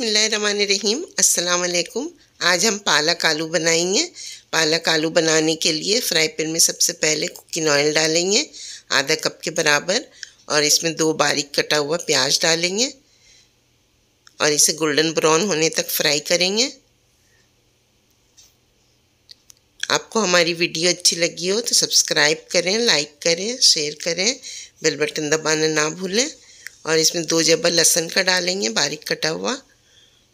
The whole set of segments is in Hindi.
बिसमीम् अल्लाम आज हम पालक आलू बनाएंगे पालक आलू बनाने के लिए फ्राई पैन में सबसे पहले कुकिंग ऑयल डालेंगे आधा कप के बराबर और इसमें दो बारीक कटा हुआ प्याज डालेंगे और इसे गोल्डन ब्राउन होने तक फ्राई करेंगे आपको हमारी वीडियो अच्छी लगी हो तो सब्सक्राइब करें लाइक करें शेयर करें बेल बटन दबाना ना भूलें और इसमें दो जबर लहसन का डालेंगे बारीक कटा हुआ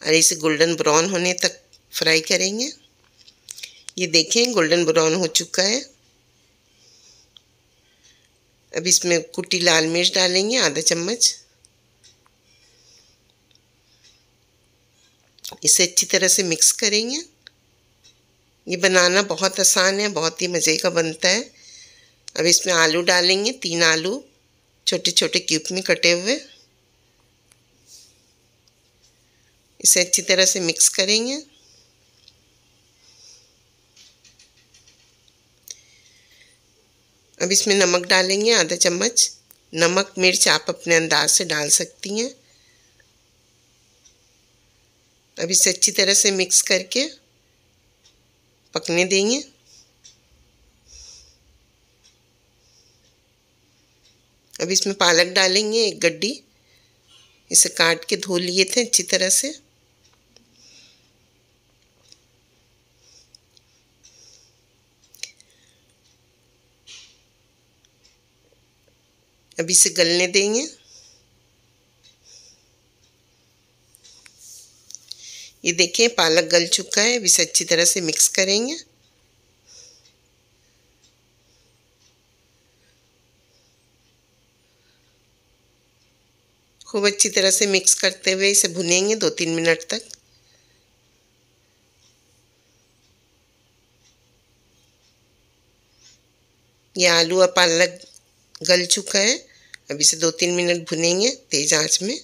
और इसे गोल्डन ब्राउन होने तक फ्राई करेंगे ये देखें गोल्डन ब्राउन हो चुका है अब इसमें कुटी लाल मिर्च डालेंगे आधा चम्मच इसे अच्छी तरह से मिक्स करेंगे ये बनाना बहुत आसान है बहुत ही मज़े का बनता है अब इसमें आलू डालेंगे तीन आलू छोटे छोटे क्यूब में कटे हुए इसे अच्छी तरह से मिक्स करेंगे अब इसमें नमक डालेंगे आधा चम्मच नमक मिर्च आप अपने अंदाज से डाल सकती हैं अब इसे अच्छी तरह से मिक्स करके पकने देंगे अब इसमें पालक डालेंगे एक गड्डी इसे काट के धो लिए थे अच्छी तरह से अब इसे गलने देंगे ये देखें पालक गल चुका है अब इसे अच्छी तरह से मिक्स करेंगे खूब अच्छी तरह से मिक्स करते हुए इसे भुनेंगे दो तीन मिनट तक ये आलू और पालक गल चुका है अब इसे दो तीन मिनट भुनेंगे तेज़ आंच में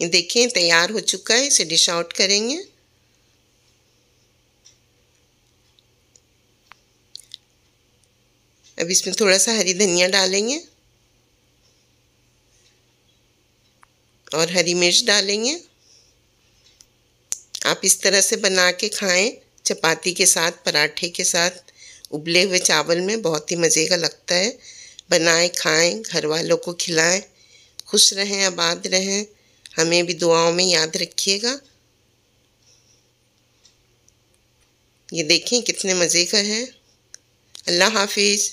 ये देखिए तैयार हो चुका है इसे डिश आउट करेंगे अब इसमें थोड़ा सा हरी धनिया डालेंगे और हरी मिर्च डालेंगे आप इस तरह से बना के खाएं चपाती के साथ पराठे के साथ उबले हुए चावल में बहुत ही मज़े का लगता है बनाएं खाएं घर वालों को खिलाएं खुश रहें आबाद रहें हमें भी दुआओं में याद रखिएगा ये देखें कितने मज़े का है अल्लाह हाफिज़